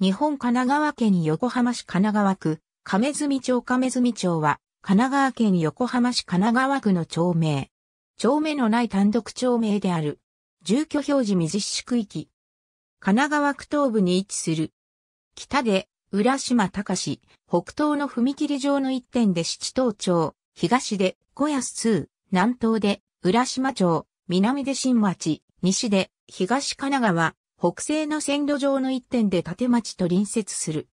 日本神奈川県横浜市神奈川区、亀住町亀住町は、神奈川県横浜市神奈川区の町名。町名のない単独町名である。住居表示未実施区域。神奈川区東部に位置する。北で、浦島隆、北東の踏切上の一点で七島町、東で小安通、南東で浦島町、南で新町、西で東神奈川、北西の線路上の一点で建町と隣接する。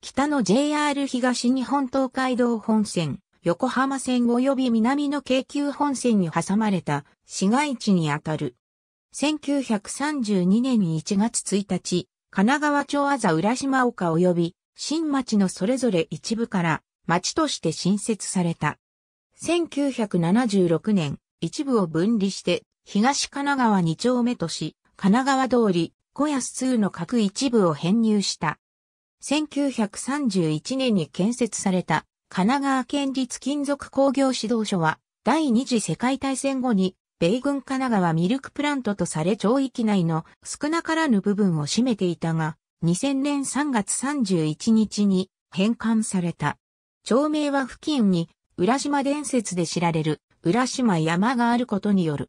北の JR 東日本東海道本線、横浜線及び南の京急本線に挟まれた市街地にあたる。1932年1月1日、神奈川町あざ浦島岡及び新町のそれぞれ一部から町として新設された。1976年、一部を分離して東神奈川2丁目とし、神奈川通り、小安2の各一部を編入した。1931年に建設された神奈川県立金属工業指導所は第二次世界大戦後に米軍神奈川ミルクプラントとされ町域内の少なからぬ部分を占めていたが2000年3月31日に返還された。町名は付近に浦島伝説で知られる浦島山があることによる。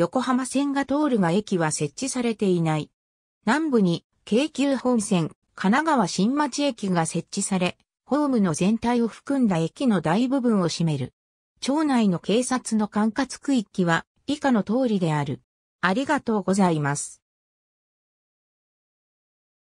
横浜線が通るが駅は設置されていない。南部に京急本線、神奈川新町駅が設置され、ホームの全体を含んだ駅の大部分を占める。町内の警察の管轄区域は以下の通りである。ありがとうございます。